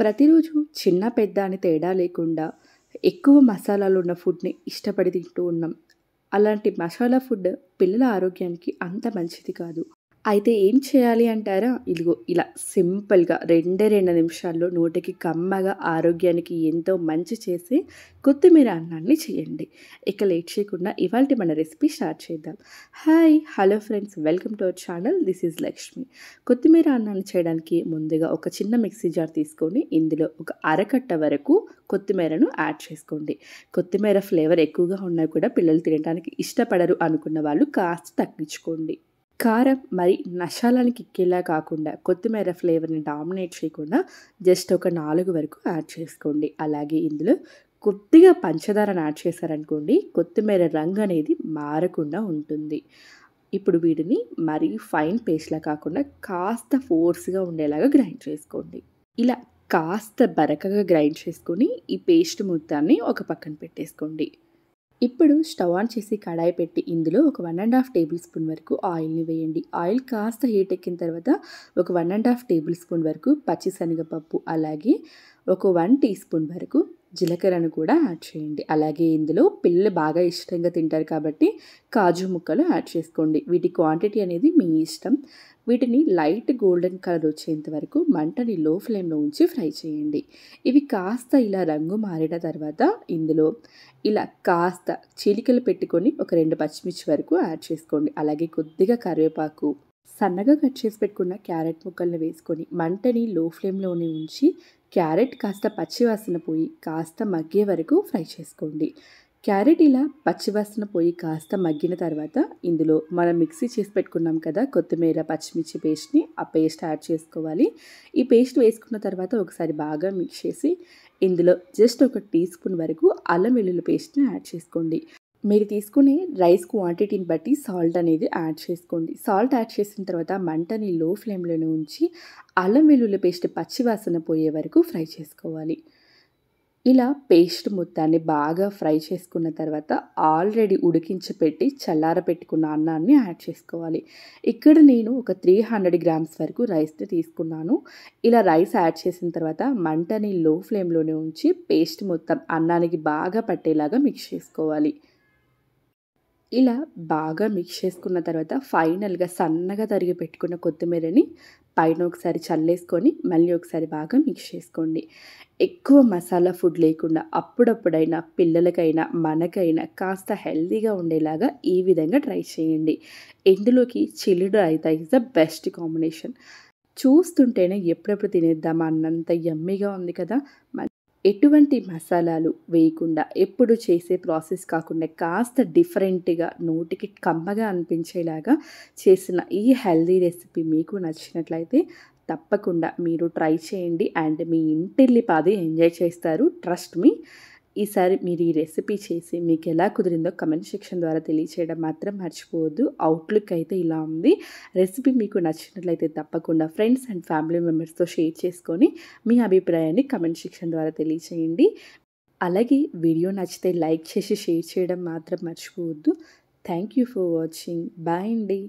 ప్రతిరోజు చిన్న పెద్ద అని తేడా లేకుండా ఎక్కువ మసాలాలు ఉన్న ఫుడ్ని ఇష్టపడి తింటూ ఉన్నాం అలాంటి మసాలా ఫుడ్ పిల్లల ఆరోగ్యానికి అంత మంచిది కాదు అయితే ఏం చేయాలి అంటారా ఇదిగో ఇలా సింపుల్గా రెండే రెండు నిమిషాల్లో నోటికి కమ్మగా ఆరోగ్యానికి ఎంతో మంచి చేసి కొత్తిమీర అన్నాన్ని చేయండి ఇక లేట్ చేయకుండా ఇవాళ మన రెసిపీ స్టార్ట్ చేద్దాం hi hello friends welcome to our channel this is Lakshmi కొత్తిమీర అన్నాన్ని చేయడానికి ముందుగా ఒక చిన్న మిక్సీ జార్ తీసుకొని ఇందులో ఒక అరకట్ట వరకు కొత్తిమీరను యాడ్ చేసుకోండి కొత్తిమీర ఫ్లేవర్ ఎక్కువగా ఉన్నా కూడా పిల్లలు తినడానికి ఇష్టపడరు అనుకున్న వాళ్ళు కాస్త తగ్గించుకోండి కారం మరి నషాలానికి ఎక్కేలా కాకుండా కొత్తిమీర ఫ్లేవర్ని డామినేట్ చేయకుండా జస్ట్ ఒక నాలుగు వరకు యాడ్ చేసుకోండి అలాగే ఇందులో కొద్దిగా పంచదారను యాడ్ చేశారనుకోండి కొత్తిమీర రంగు అనేది మారకుండా ఉంటుంది ఇప్పుడు వీటిని మరీ ఫైన్ పేస్ట్లా కాకుండా కాస్త ఫోర్స్గా ఉండేలాగా గ్రైండ్ చేసుకోండి ఇలా కాస్త బరకగా గ్రైండ్ చేసుకొని ఈ పేస్ట్ మొత్తాన్ని ఒక పక్కన పెట్టేసుకోండి ఇప్పుడు స్టవ్ ఆన్ చేసి కడాయి పెట్టి ఇందులో ఒక one and half tablespoon వరకు ఆయిల్ని వేయండి ఆయిల్ కాస్త హీట్ ఎక్కిన తర్వాత ఒక one and half tablespoon వరకు పచ్చిశనగపప్పు అలాగే ఒక వన్ టీ స్పూన్ వరకు జీలకర్రను కూడా యాడ్ చేయండి అలాగే ఇందులో పిల్లలు బాగా ఇష్టంగా తింటారు కాబట్టి కాజు ముక్కలు యాడ్ చేసుకోండి వీటి క్వాంటిటీ అనేది మీ ఇష్టం వీటిని లైట్ గోల్డెన్ కలర్ వచ్చేంత వరకు మంటని లో ఫ్లేమ్లో ఉంచి ఫ్రై చేయండి ఇవి కాస్త ఇలా రంగు మారిన తర్వాత ఇందులో ఇలా కాస్త చీలికలు పెట్టుకొని ఒక రెండు పచ్చిమిర్చి వరకు యాడ్ చేసుకోండి అలాగే కొద్దిగా కరివేపాకు సన్నగా కట్ చేసి పెట్టుకున్న క్యారెట్ ముక్కల్ని వేసుకొని మంటని లో ఫ్లేమ్లోనే ఉంచి క్యారెట్ కాస్త పచ్చివాసన పోయి కాస్త మగ్గే వరకు ఫ్రై చేసుకోండి క్యారెట్ ఇలా పచ్చివాసన పోయి కాస్త మగ్గిన తర్వాత ఇందులో మనం మిక్సీ చేసి పెట్టుకున్నాం కదా కొత్తిమీర పచ్చిమిర్చి పేస్ట్ని ఆ పేస్ట్ యాడ్ చేసుకోవాలి ఈ పేస్ట్ వేసుకున్న తర్వాత ఒకసారి బాగా మిక్స్ చేసి ఇందులో జస్ట్ ఒక టీ స్పూన్ వరకు అల్లం వెల్లుల్లి పేస్ట్ని యాడ్ చేసుకోండి మీరు తీసుకునే రైస్ క్వాంటిటీని బట్టి సాల్ట్ అనేది యాడ్ చేసుకోండి సాల్ట్ యాడ్ చేసిన తర్వాత మంటని లో ఫ్లేమ్లోనే ఉంచి అల్లం వెల్లుల్లి పేస్ట్ పచ్చివాసన పోయే వరకు ఫ్రై చేసుకోవాలి ఇలా పేస్ట్ మొత్తాన్ని బాగా ఫ్రై చేసుకున్న తర్వాత ఆల్రెడీ ఉడికించి పెట్టి చల్లార పెట్టుకున్న అన్నాన్ని యాడ్ చేసుకోవాలి ఇక్కడ నేను ఒక త్రీ హండ్రెడ్ గ్రామ్స్ వరకు రైస్ తీసుకున్నాను ఇలా రైస్ యాడ్ చేసిన తర్వాత మంటని లో ఫ్లేమ్లోనే ఉంచి పేస్ట్ మొత్తం అన్నానికి బాగా పట్టేలాగా మిక్స్ చేసుకోవాలి ఇలా బాగా మిక్స్ చేసుకున్న తర్వాత ఫైనల్గా సన్నగా తరిగి పెట్టుకున్న కొత్తిమీరని పైన ఒకసారి చల్లేసుకొని మళ్ళీ ఒకసారి బాగా మిక్స్ చేసుకోండి ఎక్కువ మసాలా ఫుడ్ లేకుండా అప్పుడప్పుడైనా పిల్లలకైనా మనకైనా కాస్త హెల్తీగా ఉండేలాగా ఈ విధంగా ట్రై చేయండి ఇందులోకి చిల్లుడు raita is the best combination చూస్తుంటేనే ఎప్పుడెప్పుడు తినేద్దామా అన్నంత ఎమ్మీగా ఉంది కదా ఎటువంటి మసాలాలు వేయకుండా ఎప్పుడు చేసే ప్రాసెస్ కాకుండా కాస్త డిఫరెంట్గా నోటికి కమ్మగా అనిపించేలాగా చేసిన ఈ హెల్దీ రెసిపీ మీకు నచ్చినట్లయితే తప్పకుండా మీరు ట్రై చేయండి అండ్ మీ ఇంటిల్లిపాది ఎంజాయ్ చేస్తారు ట్రస్ట్ మీ ఈసారి మీరు ఈ రెసిపీ చేసి మీకు ఎలా కుదిరిందో కమెంట్ సెక్షన్ ద్వారా తెలియచేయడం మాత్రం మర్చిపోవద్దు అవుట్లుక్ అయితే ఇలా ఉంది రెసిపీ మీకు నచ్చినట్లయితే తప్పకుండా ఫ్రెండ్స్ అండ్ ఫ్యామిలీ మెంబర్స్తో షేర్ చేసుకొని మీ అభిప్రాయాన్ని కమెంట్ సెక్షన్ ద్వారా తెలియచేయండి అలాగే వీడియో నచ్చితే లైక్ చేసి షేర్ చేయడం మాత్రం మర్చిపోవద్దు thank you for watching bye అండి